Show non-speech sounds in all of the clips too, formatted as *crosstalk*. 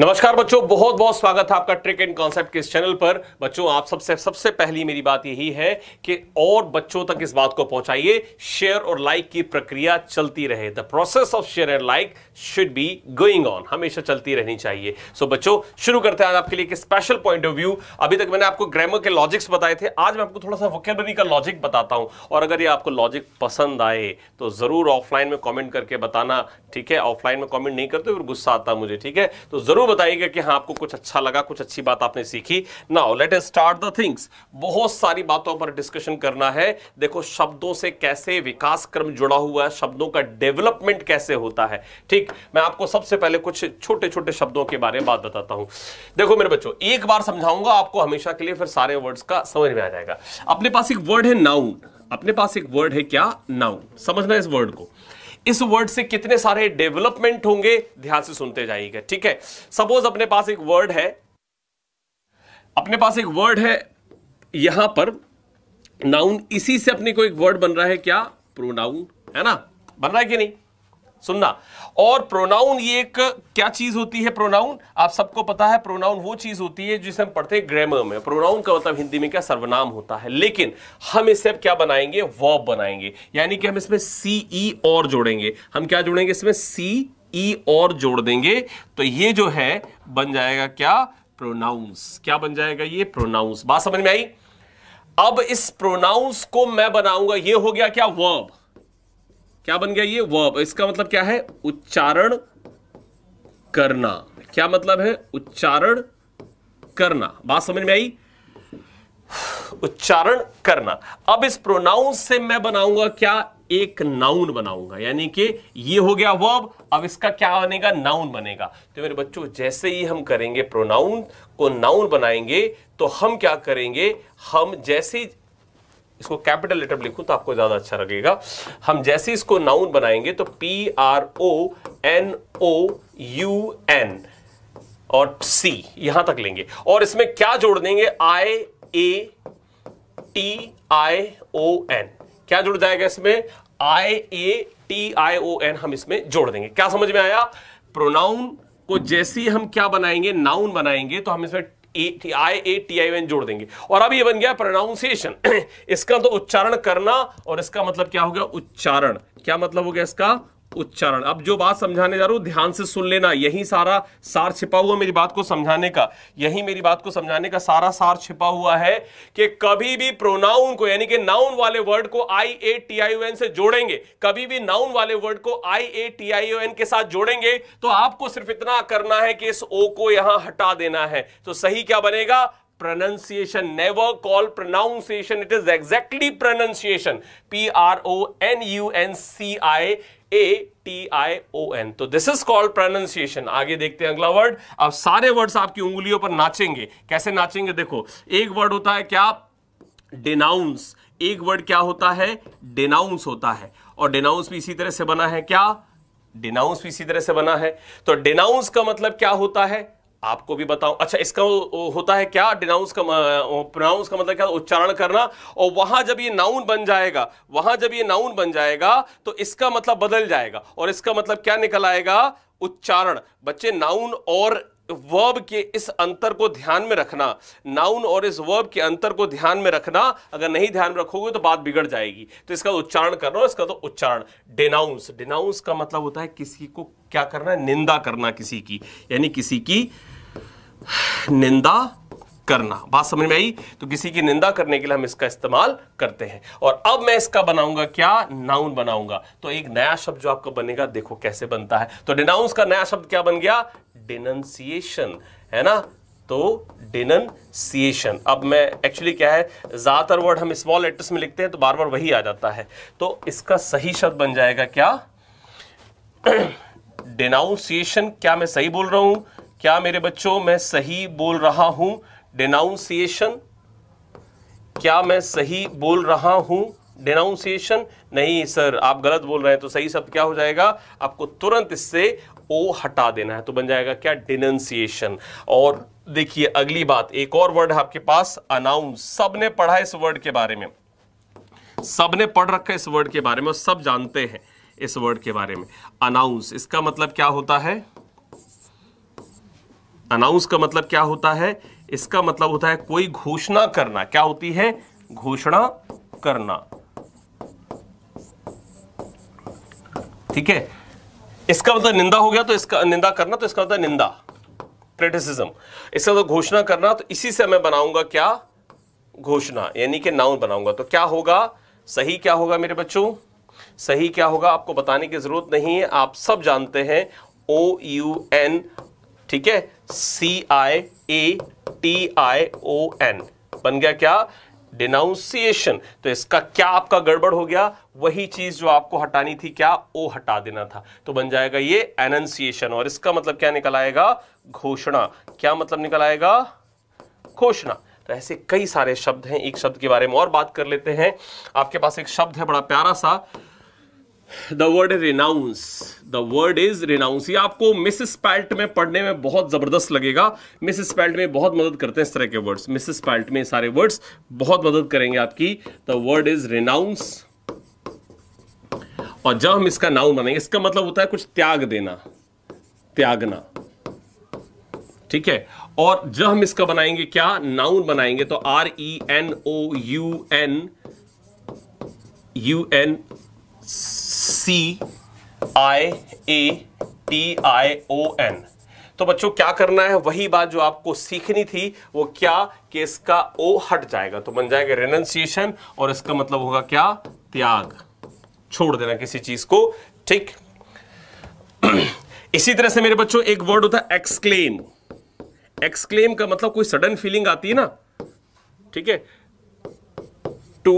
नमस्कार बच्चों बहुत बहुत स्वागत है आपका ट्रिक एंड कॉन्सेप्ट के इस चैनल पर बच्चों आप सबसे सबसे पहली मेरी बात यही है कि और बच्चों तक इस बात को पहुंचाइए शेयर और लाइक की प्रक्रिया चलती रहे the process of share and like should be going on हमेशा चलती रहनी चाहिए सो बच्चों शुरू करते हैं आज आपके लिए एक स्पेशल पॉइंट ऑफ व्यू अभी तक मैंने आपको ग्रामर के लॉजिक्स बताए थे आज मैं आपको थोड़ा सा वोकेबरी का लॉजिक बताता हूं और अगर ये आपको लॉजिक पसंद आए तो जरूर ऑफलाइन में कॉमेंट करके बताना ठीक है ऑफलाइन में कॉमेंट नहीं करते फिर गुस्सा आता मुझे ठीक है तो जरूर जरूर बताइएगा कि हाँ आपको कुछ अच्छा लगा कुछ अच्छी बात आपने सीखी now let's start the things बहुत सारी बातों पर डिस्कशन करना है देखो शब्दों से कैसे विकास क्रम जुड़ा हुआ है शब्दों का डेवलपमेंट कैसे होता है ठीक मैं आपको सबसे पहले कुछ छोटे छोटे शब्दों के बारे में बात बताता हूं देखो मेरे बच्चों एक बार समझाऊंगा आपको हमेशा के लिए फिर सारे वर्ड्स का समझ में आ जाएगा अपने पास एक वर्ड है नाउन अपने पास एक वर्ड है क्या नाउन समझना इस वर्ड को इस वर्ड से कितने सारे डेवलपमेंट होंगे ध्यान से सुनते जाइएगा ठीक है सपोज अपने पास एक वर्ड है अपने पास एक वर्ड है यहां पर नाउन इसी से अपने को एक वर्ड बन रहा है क्या प्रोनाउन है ना बन रहा है कि नहीं सुनना और प्रोनाउन ये एक क्या चीज होती है प्रोनाउन आप सबको पता है प्रोनाउन वो चीज होती है जिसे हम पढ़ते हैं ग्रामर में प्रोनाउन का मतलब हिंदी में क्या सर्वनाम होता है लेकिन हम इसे अब क्या बनाएंगे वर्ब बनाएंगे यानी कि हम इसमें सी ई e और जोड़ेंगे हम क्या जोड़ेंगे इसमें सी ई e और जोड़ देंगे तो ये जो है बन जाएगा क्या प्रोनाउंस क्या बन जाएगा ये प्रोनाउंस बात समझ में आई अब इस प्रोनाउंस को मैं बनाऊंगा ये हो गया क्या वर्ब क्या बन गया ये वर्ब इसका मतलब क्या है उच्चारण करना क्या मतलब है उच्चारण करना बात समझ में आई उच्चारण करना अब इस प्रोनाउन से मैं बनाऊंगा क्या एक नाउन बनाऊंगा यानी कि ये हो गया वर्ब अब इसका क्या बनेगा नाउन बनेगा तो मेरे बच्चों जैसे ही हम करेंगे प्रोनाउन को नाउन बनाएंगे तो हम क्या करेंगे हम जैसे इसको कैपिटल लेटर में लिखूं तो आपको ज्यादा अच्छा लगेगा हम जैसे इसको नाउन बनाएंगे तो P R O N O U N और सी यहां तक लेंगे और इसमें क्या जोड़ देंगे आई A T I O N क्या जुड़ जाएगा इसमें आई A T I O N हम इसमें जोड़ देंगे क्या समझ में आया प्रोनाउन को जैसे ही हम क्या बनाएंगे नाउन बनाएंगे तो हम इसमें आई ए टी आई एन जोड़ देंगे और अब ये बन गया प्रोनाउंसिएशन *clears throat* इसका तो उच्चारण करना और इसका मतलब क्या हो गया उच्चारण क्या मतलब हो गया इसका उच्चारण अब जो बात समझाने जा रहा हूं ध्यान से सुन लेना यही सारा सार छिपा हुआ मेरी बात को समझाने का यही मेरी बात को समझाने का सारा सार छिपा हुआ है कि कभी भी प्रोनाउन को यानी कि नाउन वाले वर्ड को आई ए टी आई एन से जोड़ेंगे कभी भी नाउन वाले वर्ड को आई ए टी आई एन के साथ जोड़ेंगे तो आपको सिर्फ इतना करना है कि इस ओ को यहां हटा देना है तो सही क्या बनेगा pronunciation never call pronunciation it is exactly pronunciation P R O N U N C I A T I O N तो दिस इज कॉल्ड प्रोनाउंसिएशन आगे देखते हैं अगला वर्ड अब सारे वर्ड्स आपकी उंगलियों पर नाचेंगे कैसे नाचेंगे देखो एक वर्ड होता है क्या डिनाउंस एक वर्ड क्या होता है डिनाउंस होता है और डिनाउंस भी इसी तरह से बना है क्या डिनाउंस भी इसी तरह से बना है तो डिनाउंस का मतलब क्या होता है आपको भी बताऊं अच्छा इसका होता है क्या डिनाउंस का प्रोनाउंस का मतलब क्या उच्चारण करना और वहां जब ये नाउन बन जाएगा वहां जब ये नाउन बन जाएगा तो इसका मतलब बदल जाएगा और इसका मतलब क्या निकल आएगा उच्चारण बच्चे नाउन और वर्ब के इस अंतर को ध्यान में रखना नाउन और इस वर्ब के अंतर को ध्यान में रखना अगर नहीं ध्यान में रखोगे तो बात बिगड़ जाएगी तो इसका उच्चारण करना और इसका तो उच्चारण डिनाउंस डिनाउंस का मतलब होता है किसी को क्या करना है निंदा करना किसी की यानी किसी की निंदा करना बात समझ में आई तो किसी की निंदा करने के लिए हम इसका इस्तेमाल करते हैं और अब मैं इसका बनाऊंगा क्या नाउन बनाऊंगा तो एक नया शब्द जो आपका बनेगा देखो कैसे बनता है तो डिनाउंस का नया शब्द क्या बन गया डिनंसिएशन है ना तो डिनंसिएशन अब मैं एक्चुअली क्या है ज्यादातर वर्ड हम स्मॉल लेटर्स में लिखते हैं तो बार बार वही आ जाता है तो इसका सही शब्द बन जाएगा क्या डिनाउंसिएशन *clears throat* क्या मैं सही बोल रहा हूं क्या मेरे बच्चों मैं सही बोल रहा हूं डिनाउंसिएशन क्या मैं सही बोल रहा हूं डिनाउंसिएशन नहीं सर आप गलत बोल रहे हैं तो सही शब्द क्या हो जाएगा आपको तुरंत इससे ओ हटा देना है तो बन जाएगा क्या डिनाउंसिएशन और देखिए अगली बात एक और वर्ड आपके पास अनाउंस सबने पढ़ा इस वर्ड के बारे में सबने पढ़ रखा है इस वर्ड के बारे में और सब जानते हैं इस वर्ड के बारे में अनाउंस इसका मतलब क्या होता है अनाउंस का मतलब क्या होता है इसका मतलब होता है कोई घोषणा करना क्या होती है घोषणा करना ठीक है इसका मतलब निंदा हो गया तो इसका निंदा करना तो इसका मतलब निंदा क्रिटिसिज्म इसका मतलब घोषणा करना तो इसी से मैं बनाऊंगा क्या घोषणा यानी कि नाउन बनाऊंगा तो क्या होगा सही क्या होगा मेरे बच्चों सही क्या होगा आपको बताने की जरूरत नहीं है आप सब जानते हैं ओ यू एन ठीक है सी I A T I O N बन गया क्या डिनाउंसिएशन तो इसका क्या आपका गड़बड़ हो गया वही चीज जो आपको हटानी थी क्या ओ हटा देना था तो बन जाएगा ये एनंसिएशन और इसका मतलब क्या निकल आएगा घोषणा क्या मतलब निकल आएगा घोषणा तो ऐसे कई सारे शब्द हैं एक शब्द के बारे में और बात कर लेते हैं आपके पास एक शब्द है बड़ा प्यारा सा the word is renounce the word is renounce ये आपको मिस स्पैल्ट में पढ़ने में बहुत ज़बरदस्त लगेगा मिस पैल्ट में बहुत मदद करते हैं इस तरह के वर्ड्स मिस स्पैल्ट में सारे वर्ड्स बहुत मदद करेंगे आपकी द वर्ड इज रिनाउंस और जब हम इसका नाउन बनाएंगे इसका मतलब होता है कुछ त्याग देना त्यागना ठीक है और जब हम इसका बनाएंगे क्या नाउन बनाएंगे तो R E N O U N U N C I A T I O N तो बच्चों क्या करना है वही बात जो आपको सीखनी थी वो क्या कि इसका ओ हट जाएगा तो बन जाएगा रेनंसिएशन और इसका मतलब होगा क्या त्याग छोड़ देना किसी चीज को ठीक *clears throat* इसी तरह से मेरे बच्चों एक वर्ड होता है एक्सक्लेम एक्सक्लेम का मतलब कोई सडन फीलिंग आती है ना ठीक है to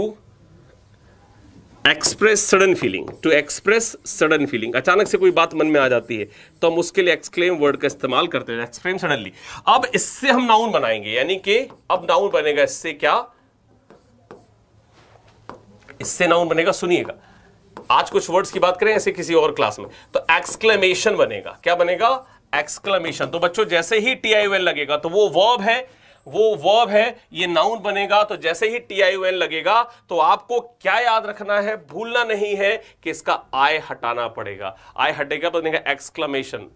express sudden feeling to express sudden feeling अचानक से कोई बात मन में आ जाती है तो हम उसके लिए एक्सक्लेम वर्ड का इस्तेमाल करते हैं एक्सप्लेम सडनली अब इससे हम नाउन बनाएंगे यानी कि अब नाउन बनेगा इससे क्या इससे नाउन बनेगा सुनिएगा आज कुछ वर्ड्स की बात करें ऐसे किसी और क्लास में तो एक्सक्लेमेशन बनेगा क्या बनेगा एक्सक्लेमेशन तो बच्चों जैसे ही टी आई वेल लगेगा तो वो वर्ब है वो वर्ब है ये नाउन बनेगा तो जैसे ही टी आई एन लगेगा तो आपको क्या याद रखना है भूलना नहीं है कि इसका आय हटाना पड़ेगा आय हटेगा तो बनेगा एक्सक्लमेशन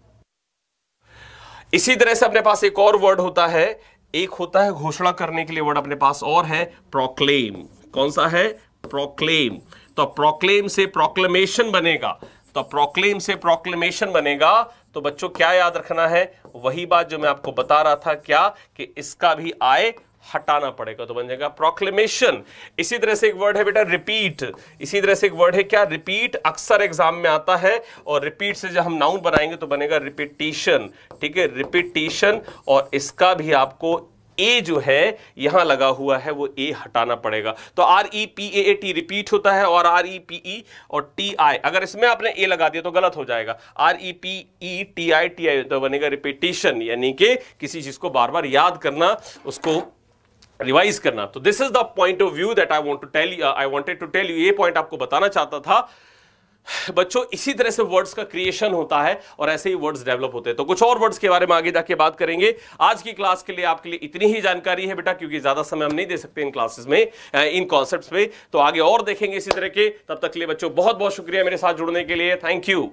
इसी तरह से अपने पास एक और वर्ड होता है एक होता है घोषणा करने के लिए वर्ड अपने पास और है प्रोक्लेम कौन सा है प्रोक्लेम तो प्रोक्लेम से प्रोक्लेमेशन बनेगा तो प्रोक्लेम से प्रोक्लेमेशन बनेगा तो बच्चों क्या याद रखना है वही बात जो मैं आपको बता रहा था क्या कि इसका भी आय हटाना पड़ेगा तो बन जाएगा प्रोक्लेमेशन इसी तरह से एक वर्ड है बेटा रिपीट इसी तरह से एक वर्ड है क्या रिपीट अक्सर एग्जाम में आता है और रिपीट से जब हम नाउन बनाएंगे तो बनेगा रिपीटेशन ठीक है रिपीटेशन और इसका भी आपको ए जो है यहां लगा हुआ है वो ए हटाना पड़ेगा तो R E P A T repeat होता है और आर ई पी ई और टी आई अगर इसमें आपने ए लगा दिया तो गलत हो जाएगा R E P E T I T I तो बनेगा रिपीटेशन यानी कि किसी चीज को बार बार याद करना उसको रिवाइज करना तो this is the point of view that I want to tell I wanted to tell you ये पॉइंट आपको बताना चाहता था बच्चों इसी तरह से वर्ड्स का क्रिएशन होता है और ऐसे ही वर्ड्स डेवलप होते हैं तो कुछ और वर्ड्स के बारे में आगे जाके बात करेंगे आज की क्लास के लिए आपके लिए इतनी ही जानकारी है बेटा क्योंकि ज्यादा समय हम नहीं दे सकते इन क्लासेस में इन कॉन्सेप्ट में तो आगे और देखेंगे इसी तरह के तब तक के लिए बच्चों बहुत बहुत शुक्रिया मेरे साथ जुड़ने के लिए थैंक यू